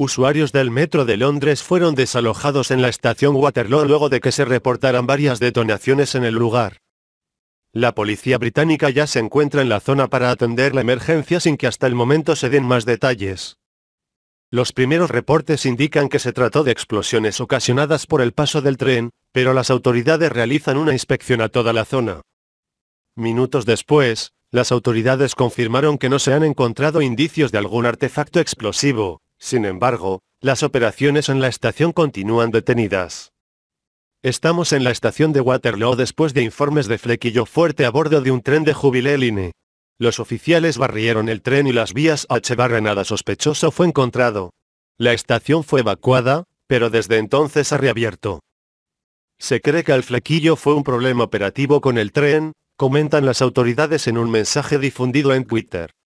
Usuarios del metro de Londres fueron desalojados en la estación Waterloo luego de que se reportaran varias detonaciones en el lugar. La policía británica ya se encuentra en la zona para atender la emergencia sin que hasta el momento se den más detalles. Los primeros reportes indican que se trató de explosiones ocasionadas por el paso del tren, pero las autoridades realizan una inspección a toda la zona. Minutos después, las autoridades confirmaron que no se han encontrado indicios de algún artefacto explosivo, sin embargo, las operaciones en la estación continúan detenidas. Estamos en la estación de Waterloo después de informes de flequillo fuerte a bordo de un tren de Jubilee Line. Los oficiales barrieron el tren y las vías H barra nada sospechoso fue encontrado. La estación fue evacuada, pero desde entonces ha reabierto. Se cree que el flequillo fue un problema operativo con el tren, comentan las autoridades en un mensaje difundido en Twitter.